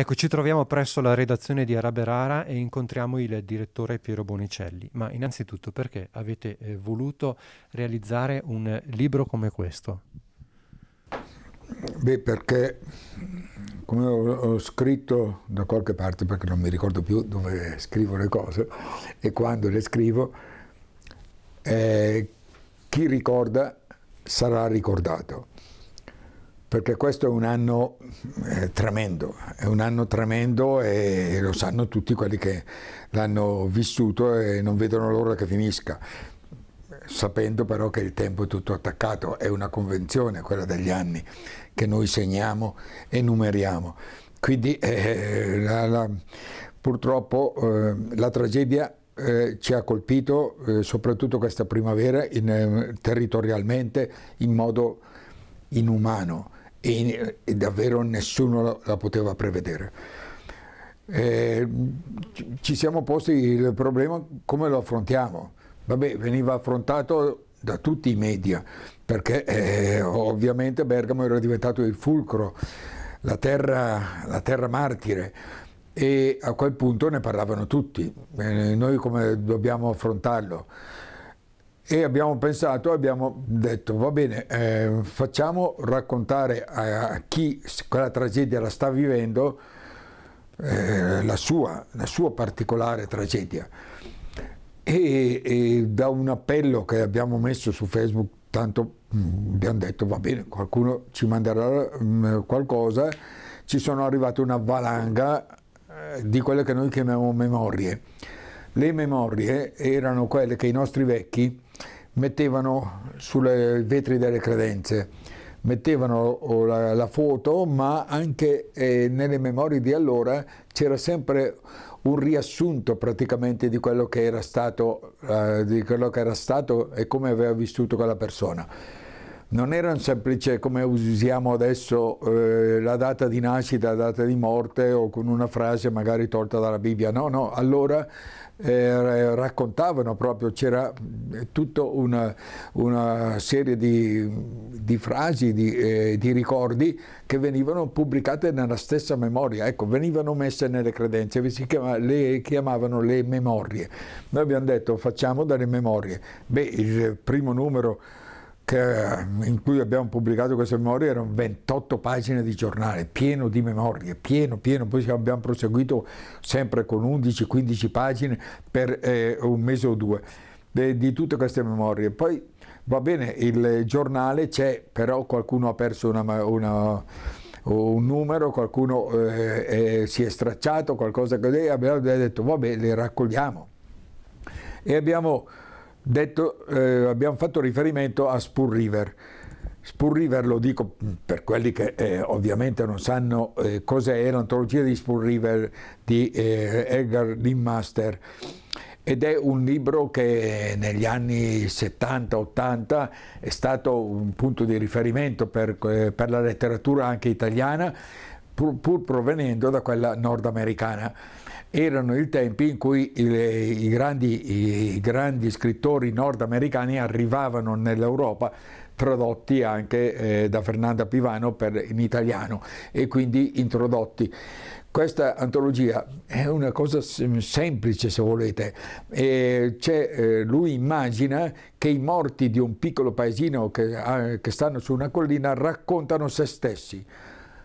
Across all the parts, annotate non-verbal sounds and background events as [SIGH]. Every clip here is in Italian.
Ecco, ci troviamo presso la redazione di Araberara e incontriamo il direttore Piero Bonicelli. Ma innanzitutto perché avete eh, voluto realizzare un libro come questo? Beh, perché come ho, ho, scritto da qualche parte, perché non mi ricordo più dove scrivo le cose e quando le scrivo, eh, chi ricorda sarà ricordato perché questo è un anno eh, tremendo, è un anno tremendo e lo sanno tutti quelli che l'hanno vissuto e non vedono l'ora che finisca, sapendo però che il tempo è tutto attaccato, è una convenzione quella degli anni che noi segniamo e numeriamo. Quindi eh, la, la, purtroppo eh, la tragedia eh, ci ha colpito eh, soprattutto questa primavera in, eh, territorialmente in modo inumano e, e davvero nessuno la, la poteva prevedere. Eh, ci siamo posti il problema come lo affrontiamo. Vabbè, veniva affrontato da tutti i media, perché eh, ovviamente Bergamo era diventato il fulcro, la terra, la terra, martire e a quel punto ne parlavano tutti. Eh, noi come dobbiamo affrontarlo? e abbiamo pensato, abbiamo detto va bene, eh, facciamo raccontare a chi quella tragedia la sta vivendo eh, la, sua, la, sua, particolare tragedia. E, e, da un appello che abbiamo messo su Facebook, tanto mh, mm, abbiamo detto va bene, qualcuno ci manderà mh, mm, qualcosa, ci sono arrivate una valanga eh, di quelle che noi chiamiamo memorie. Le memorie erano quelle che i nostri vecchi mettevano sui vetri delle credenze, mettevano oh, la, la foto, ma anche eh, nelle memorie di allora c'era sempre un riassunto praticamente di quello che era stato, eh, di quello che era stato e come aveva vissuto quella persona non era un semplice come usiamo adesso eh, la data di nascita, la data di morte o con una frase magari tolta dalla Bibbia, no, no, allora eh, raccontavano proprio, c'era tutta una, una serie di, di frasi, di, eh, di, ricordi che venivano pubblicate nella stessa memoria, ecco, venivano messe nelle credenze, si chiama, le chiamavano le memorie. Noi abbiamo detto facciamo delle memorie. Beh, il primo numero che, in cui abbiamo pubblicato queste memorie erano 28 pagine di giornale, pieno di memorie, pieno, pieno, poi abbiamo proseguito sempre con 11-15 pagine per eh, un mese o due de, di tutte queste memorie. Poi va bene, il giornale c'è, però qualcuno ha perso una, una un numero, qualcuno eh, eh, si è stracciato, qualcosa così, abbiamo detto vabbè, le raccogliamo. E abbiamo Detto, eh, abbiamo fatto riferimento a Spoon River. Spoon River lo dico per quelli che eh, ovviamente non sanno eh, cos'è, l'antologia di Spoon River di eh, Edgar Linmaster ed è un libro che negli anni 70-80 è stato un punto di riferimento per, eh, per la letteratura anche italiana pur, pur provenendo da quella nordamericana erano i tempi in cui i, i, grandi, i grandi, scrittori nordamericani arrivavano nell'Europa tradotti anche eh, da Fernanda Pivano per, in italiano e quindi introdotti. Questa antologia è una cosa semplice se volete, eh, lui immagina che i morti di un piccolo paesino che, ah, che stanno su una collina raccontano se stessi,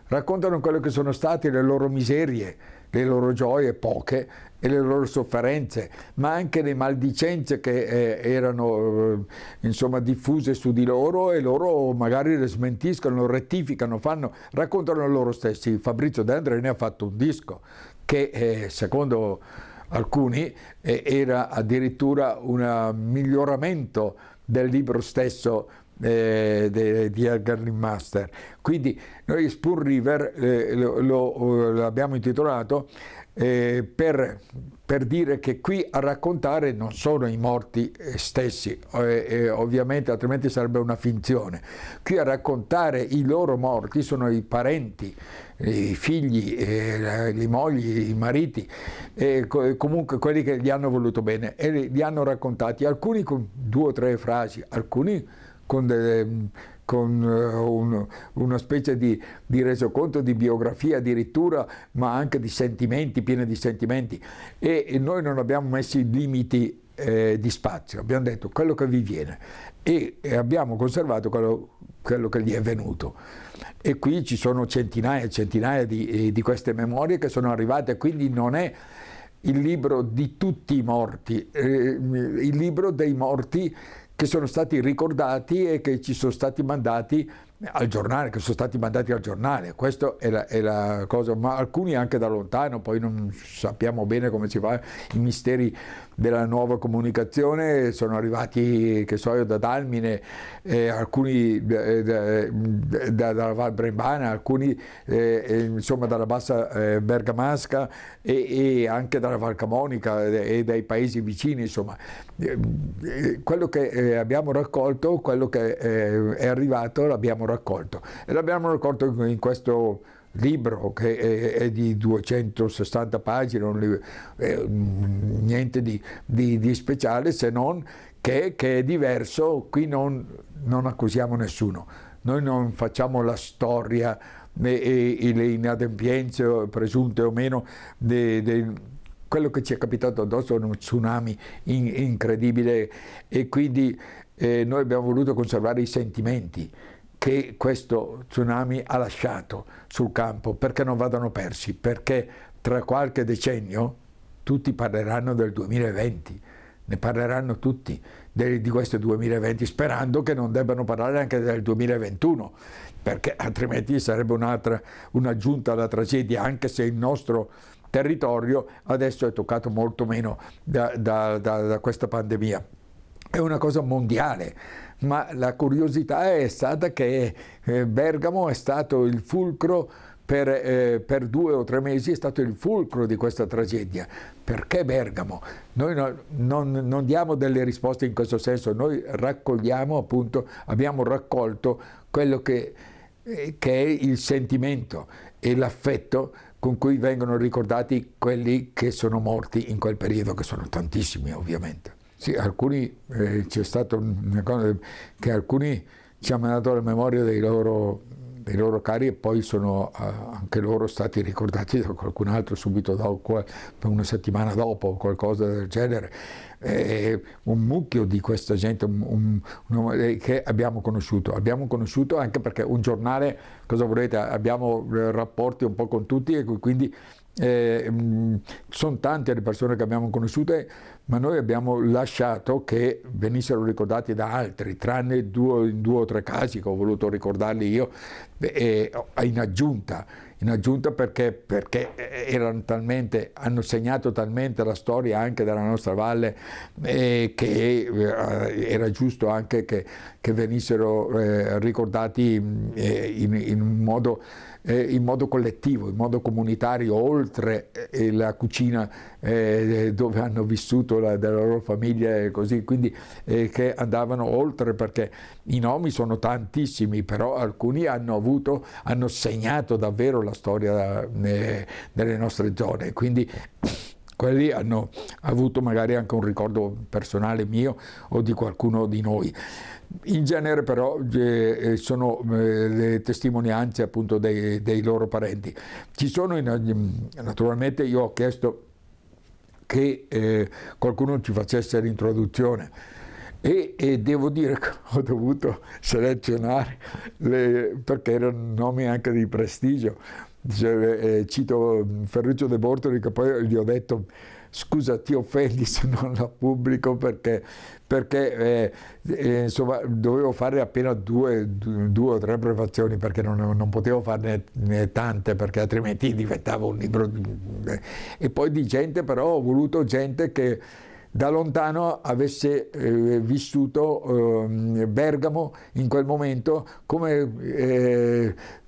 raccontano quello che sono state le loro miserie, le loro gioie poche e le loro sofferenze, ma anche le maldicenze che eh, erano eh, insomma, diffuse su di loro e loro magari le smentiscono, rettificano, fanno, raccontano loro stessi. Fabrizio De André ne ha fatto un disco che eh, secondo alcuni eh, era addirittura un miglioramento del libro stesso eh, di Edgar Master. Quindi noi Spoon River eh, eh, l'abbiamo intitolato eh, per, per, dire che qui a raccontare non sono i morti eh, stessi, eh, ovviamente altrimenti sarebbe una finzione. Qui a raccontare i loro morti sono i parenti, i figli, le mogli, i mariti, comunque quelli che gli hanno voluto bene e li hanno raccontati, alcuni con due o tre frasi, alcuni con, delle, con eh, un, una specie di, di, resoconto di biografia addirittura, ma anche di sentimenti, piena di sentimenti. E, noi non abbiamo messo i limiti eh, di spazio, abbiamo detto quello che vi viene e, e abbiamo conservato quello, quello, che gli è venuto. E qui ci sono centinaia e centinaia di, eh, di queste memorie che sono arrivate, quindi non è il libro di tutti i morti, eh, il libro dei morti che sono stati ricordati e che ci sono stati mandati al giornale, che sono stati mandati al giornale, questa è la, è la cosa, ma alcuni anche da lontano, poi non sappiamo bene come si fa, i misteri della nuova comunicazione sono arrivati che so io da Dalmine eh, alcuni eh, da, eh, da, dalla Val Brembana alcuni eh, eh insomma dalla bassa eh, bergamasca e, e, anche dalla Val Camonica e dai paesi vicini insomma quello che abbiamo raccolto quello che è arrivato l'abbiamo raccolto e l'abbiamo raccolto in questo libro che è, è di 260 pagine, libro, eh, niente di, di, di, speciale se non che, che è diverso, qui non, non accusiamo nessuno, noi non facciamo la storia e, le inadempienze presunte o meno de, quello che ci è capitato addosso è uno tsunami in, incredibile e quindi eh, noi abbiamo voluto conservare i sentimenti che questo tsunami ha lasciato sul campo perché non vadano persi, perché tra qualche decennio tutti parleranno del 2020, ne parleranno tutti di questo 2020 sperando che non debbano parlare anche del 2021 perché altrimenti sarebbe un'aggiunta alla tragedia anche se il nostro territorio adesso è toccato molto meno da, da, da, da questa pandemia. È una cosa mondiale, ma la curiosità è stata che eh, Bergamo è stato il fulcro per, eh, per, due o tre mesi è stato il fulcro di questa tragedia. Perché Bergamo? Noi no, non, non, diamo delle risposte in questo senso, noi raccogliamo appunto, abbiamo raccolto quello che, eh, che è il sentimento e l'affetto con cui vengono ricordati quelli che sono morti in quel periodo, che sono tantissimi ovviamente. Sì, alcuni, eh, c'è stata una cosa che alcuni ci hanno mandato la memoria dei loro, dei loro cari e poi sono eh, anche loro stati ricordati da qualcun altro subito dopo, una settimana dopo o qualcosa del genere. Eh, un mucchio di questa gente un, un, eh, che abbiamo conosciuto. Abbiamo conosciuto anche perché un giornale, cosa volete, abbiamo eh, rapporti un po' con tutti e quindi eh, mm, sono tante le persone che abbiamo conosciute, ma noi abbiamo lasciato che venissero ricordati da altri, tranne due, due o tre casi che ho voluto ricordarli io, eh, in aggiunta, in aggiunta perché, perché eh, talmente, hanno segnato talmente la storia anche della nostra valle e eh, che era giusto anche che, che venissero ricordati mm, in, in un modo eh, in modo collettivo, in modo comunitario, oltre eh, la cucina eh, dove hanno vissuto la, della loro famiglia e così, quindi eh, che andavano oltre perché i nomi sono tantissimi, però alcuni hanno avuto, hanno segnato davvero la storia eh, delle nostre zone. Quindi quelli hanno avuto magari anche un ricordo personale mio o di qualcuno di noi. In genere però eh, eh sono eh, le testimonianze appunto dei, dei, loro parenti. Ci sono, in, naturalmente io ho chiesto che eh, qualcuno ci facesse l'introduzione e, e, devo dire che [LAUGHS] ho dovuto selezionare le, perché erano nomi anche di prestigio Dice, eh, eh, cito mm, Ferruccio De Bortoli che poi gli ho detto scusa ti offendi se non la pubblico perché, perché eh, eh insomma, dovevo fare appena due, due, o tre prefazioni perché non, non potevo farne tante perché altrimenti diventava un libro e poi di gente però ho voluto gente che da lontano avesse eh, vissuto eh, Bergamo in quel momento come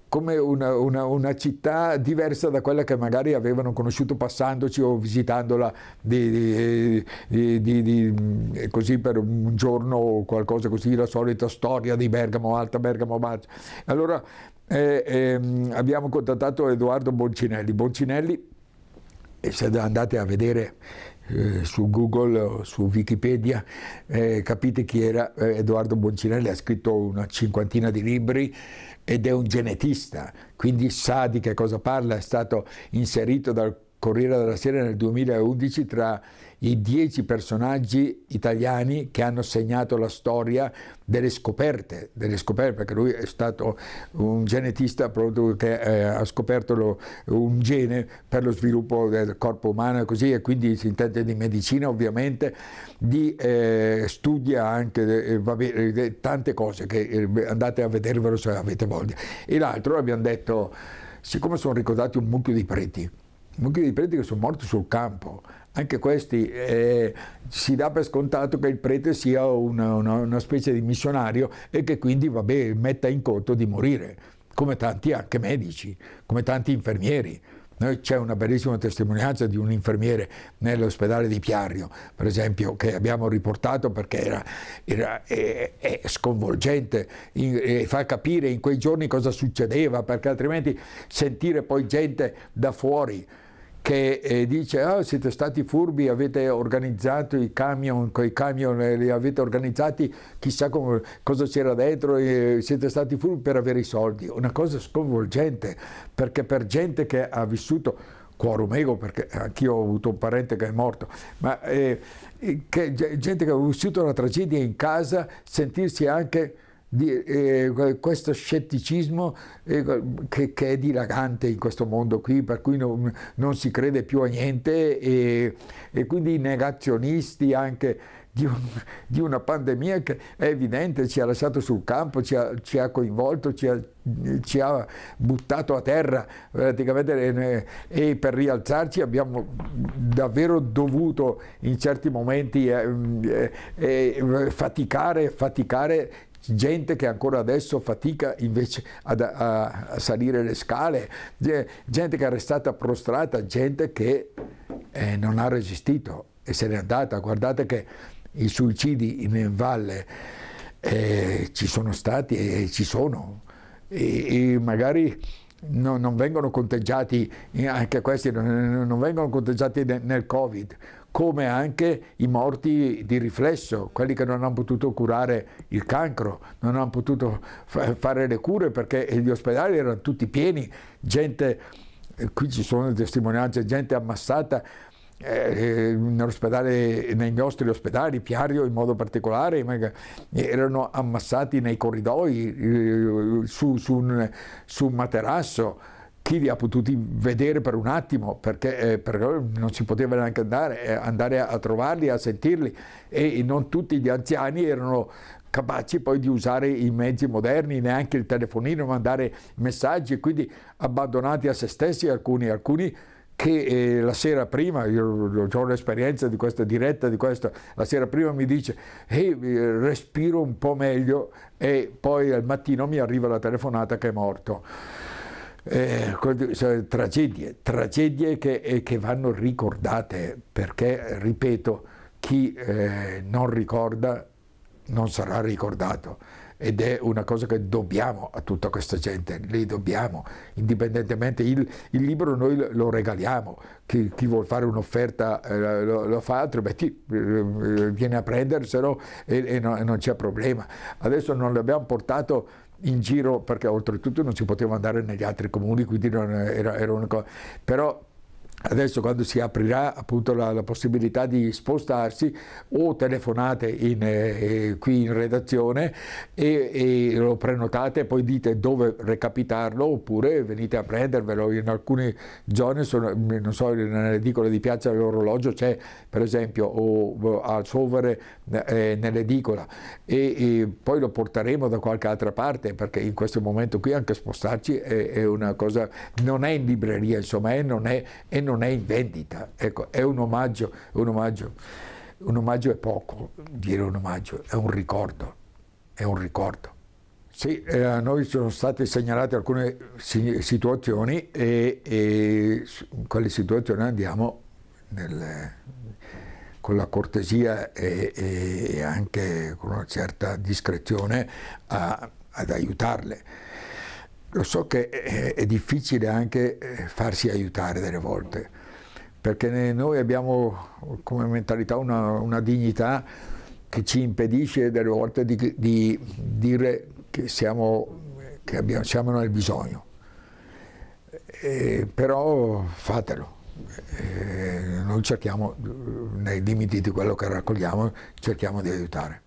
come una, una, una, città diversa da quella che magari avevano conosciuto passandoci o visitandola di, di, di, eh, così per un giorno o qualcosa così, la solita storia di Bergamo Alta, Bergamo Bassa. Allora eh, eh, abbiamo contattato Edoardo Boncinelli. Boncinelli, eh, se andate a vedere eh, su Google o su Wikipedia eh, capite chi era eh, Edoardo Boncinelli, ha scritto una cinquantina di libri ed è un genetista, quindi sa di che cosa parla, è stato inserito dal Corriere della Sera nel 2011 tra i dieci personaggi italiani che hanno segnato la storia delle scoperte, delle scoperte perché lui è stato un genetista che eh, ha scoperto lo, un gene per lo sviluppo del corpo umano e così e quindi si intende di medicina ovviamente, di, eh, studia anche eh, vabbè, eh, tante cose che eh, andate a vedervelo se avete voglia. E l'altro abbiamo detto, siccome sono ricordati un mucchio di preti, molti dei preti che sono morti sul campo, anche questi, eh, si dà per scontato che il prete sia una, una, una, specie di missionario e che quindi vabbè, metta in conto di morire, come tanti anche medici, come tanti infermieri. c'è una bellissima testimonianza di un infermiere nell'ospedale di Piario, per esempio, che abbiamo riportato perché era, era, è, è sconvolgente, e fa capire in quei giorni cosa succedeva, perché altrimenti sentire poi gente da fuori che eh, dice oh, siete stati furbi, avete organizzato i camion, quei camion eh, li avete organizzati, chissà com- cosa c'era dentro, eh, siete stati furbi per avere i soldi. Una cosa sconvolgente, perché per gente che ha vissuto, Cuorumego, perché anch'io ho avuto un parente che è morto, ma eh, che, gente che ha vissuto una tragedia in casa, sentirsi anche di, eh, questo scetticismo eh, che, che, è dilagante in questo mondo qui, per cui non, non si crede più a niente e, e quindi i negazionisti anche di, un, di, una pandemia che è evidente, ci ha lasciato sul campo, ci ha, ci ha coinvolto, ci ha, ci ha, buttato a terra praticamente e per rialzarci abbiamo davvero dovuto in certi momenti eh, eh, eh faticare, faticare gente che ancora adesso fatica invece ad, a, a, salire le scale, gente che è restata prostrata, gente che eh, non ha resistito e se n'è andata. Guardate che i suicidi in valle eh, ci sono stati e ci sono. e, e magari no, non vengono conteggiati, eh, anche questi non vengono conteggiati nel Covid, come anche i morti di riflesso, quelli che non hanno potuto curare il cancro, non hanno potuto fare le cure perché gli ospedali erano tutti pieni, gente, eh, qui ci sono testimonianze, gente ammassata eh, eh nei nostri ospedali, Piario in modo particolare, erano ammassati nei corridoi eh, su, su, un, su, un, materasso. Chi li ha potuti vedere per un attimo perché, eh, perché non si poteva neanche andare, eh, andare a trovarli, a sentirli e non tutti gli anziani erano capaci poi di usare i mezzi moderni, neanche il telefonino, mandare messaggi, quindi abbandonati a se stessi alcuni, alcuni che eh, la sera prima, io ho l'esperienza di questa diretta, di questa, la sera prima mi dice, hey, eh, respiro un po' meglio e poi al mattino mi arriva la telefonata che è morto. Eh, cioè, tragedie, tragedie che, che, vanno ricordate perché, ripeto, chi eh, non ricorda non sarà ricordato ed è una cosa che dobbiamo a tutta questa gente, li dobbiamo, indipendentemente, il, il libro noi lo regaliamo, chi, chi vuol fare un'offerta eh, lo, lo, fa, altrimenti eh, eh, viene a prenderselo e, e, no, e non c'è problema. Adesso non l'abbiamo portato in giro perché oltretutto non si poteva andare negli altri comuni, quindi era, era una cosa, però Adesso quando si aprirà appunto la, la possibilità di spostarsi o telefonate in, eh, qui in redazione e, e, lo prenotate e poi dite dove recapitarlo oppure venite a prendervelo. In alcune zone, sono, non so, nell'edicola di Piazza dell'Orologio c'è per esempio o al Sovere eh, nell'edicola e, e, poi lo porteremo da qualche altra parte perché in questo momento qui anche spostarci è, è una cosa, non è in libreria insomma, è, eh, non è, è non è in vendita. Ecco, è un omaggio, un omaggio, un omaggio è poco, dire un omaggio, è un ricordo, è un ricordo. Sì, eh, a noi sono state segnalate alcune situazioni e, e in quelle situazioni andiamo nel, con la cortesia e, e, anche con una certa discrezione a, ad aiutarle. Lo so che è, è difficile anche eh, farsi aiutare delle volte, perché noi abbiamo come mentalità una, una dignità che ci impedisce delle volte di, di dire che, siamo, che abbiamo, siamo nel bisogno. E, però fatelo. E noi cerchiamo, eh, nei limiti di quello che raccogliamo, cerchiamo di aiutare.